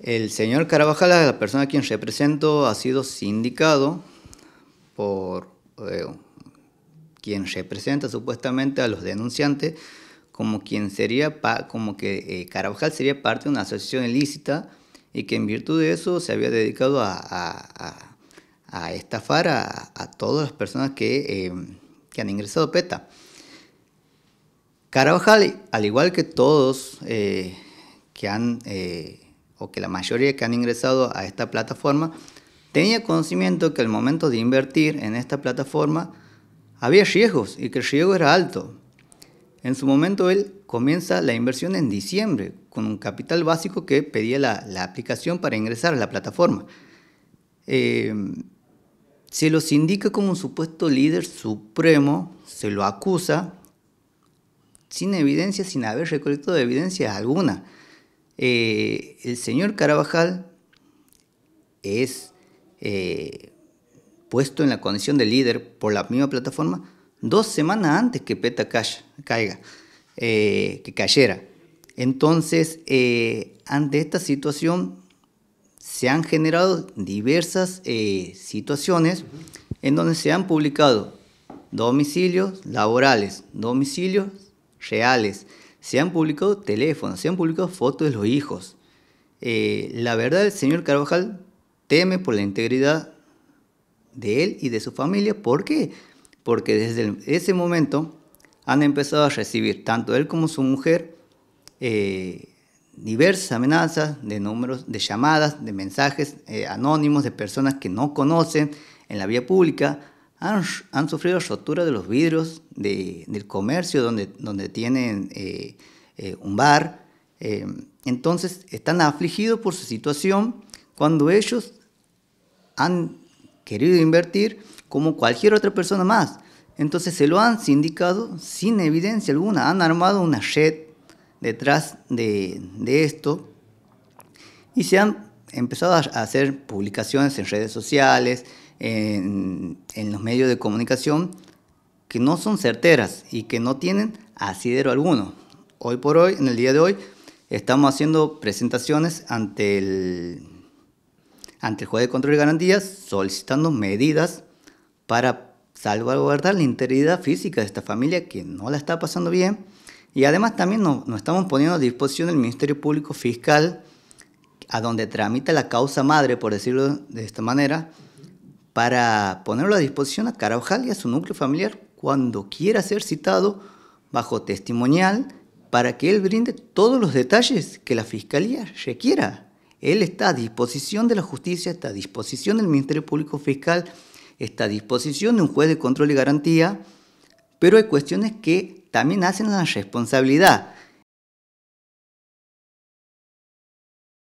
El señor Carabajal, la persona a quien represento, ha sido sindicado por eh, quien representa supuestamente a los denunciantes como quien sería como que eh, Carabajal sería parte de una asociación ilícita y que en virtud de eso se había dedicado a, estafar a, todas las personas que, eh, que han ingresado PETA. Carabajal, al igual que todos que han o que la mayoría que han ingresado a esta plataforma tenía conocimiento que al momento de invertir en esta plataforma había riesgos y que el riesgo era alto. En su momento él comienza la inversión en diciembre con un capital básico que pedía la, aplicación para ingresar a la plataforma. Eh, se los indica como un supuesto líder supremo, se lo acusa sin evidencia, sin haber recolectado evidencia alguna. Eh, el señor Carabajal es eh, puesto en la condición de líder por la misma plataforma dos semanas antes que Peta caiga, eh, que cayera. Entonces, ante esta situación se han generado diversas situaciones en donde se han publicado domicilios laborales, domicilios reales, se han publicado teléfonos, se han publicado fotos de los hijos. Eh, la verdad, el señor Carvajal teme por la integridad de él y de su familia. ¿Por qué? Porque desde ese momento han empezado a recibir, tanto él como su mujer, eh, diversas amenazas de números, de llamadas, de mensajes eh, anónimos de personas que no conocen en la vía pública, han, han sufrido rotura de los vidrios del comercio donde, donde tienen eh, eh, un bar. Eh, entonces están afligidos por su situación cuando ellos han querido invertir como cualquier otra persona más. Entonces se lo han sindicado sin evidencia alguna, han armado una red detrás de esto y se han empezado a hacer publicaciones en redes sociales, en, los medios de comunicación que no son certeras y que no tienen asidero alguno. Hoy por hoy, en el día de hoy, estamos haciendo presentaciones ante el, ante el juez de control y garantías solicitando medidas para salvaguardar la integridad física de esta familia que no la está pasando bien. Y además también nos, nos estamos poniendo a disposición del Ministerio Público Fiscal, a donde tramita la causa madre, por decirlo de esta manera, para ponerlo a disposición a Carabajal y a su núcleo familiar cuando quiera ser citado bajo testimonial para que él brinde todos los detalles que la Fiscalía requiera. Él está a disposición de la justicia, está a disposición del Ministerio Público Fiscal, está a disposición de un juez de control y garantía, pero hay cuestiones que también hacen la responsabilidad